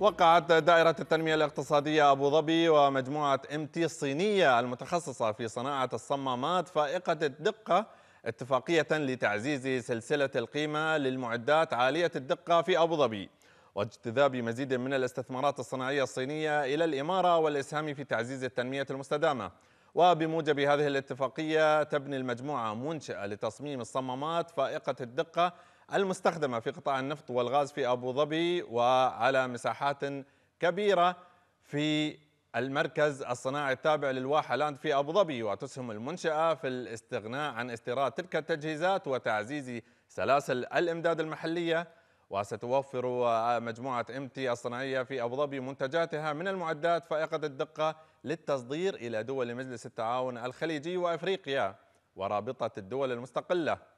وقعت دائرة التنمية الاقتصادية أبو ظبي ومجموعة ام تي الصينية المتخصصة في صناعة الصمامات فائقة الدقة اتفاقية لتعزيز سلسلة القيمة للمعدات عالية الدقة في أبو ظبي واجتذاب مزيد من الاستثمارات الصناعية الصينية إلى الإمارة والإسهام في تعزيز التنمية المستدامة وبموجب هذه الاتفاقية تبني المجموعة منشأة لتصميم الصمامات فائقة الدقة المستخدمة في قطاع النفط والغاز في أبو ظبي وعلى مساحات كبيرة في المركز الصناعي التابع للواحة لاند في أبو ظبي وتسهم المنشأة في الاستغناء عن استيراد تلك التجهيزات وتعزيز سلاسل الإمداد المحلية وستوفر مجموعة إمتي الصناعية في أبو ظبي منتجاتها من المعدات فائقة الدقة للتصدير إلى دول مجلس التعاون الخليجي وأفريقيا ورابطة الدول المستقلة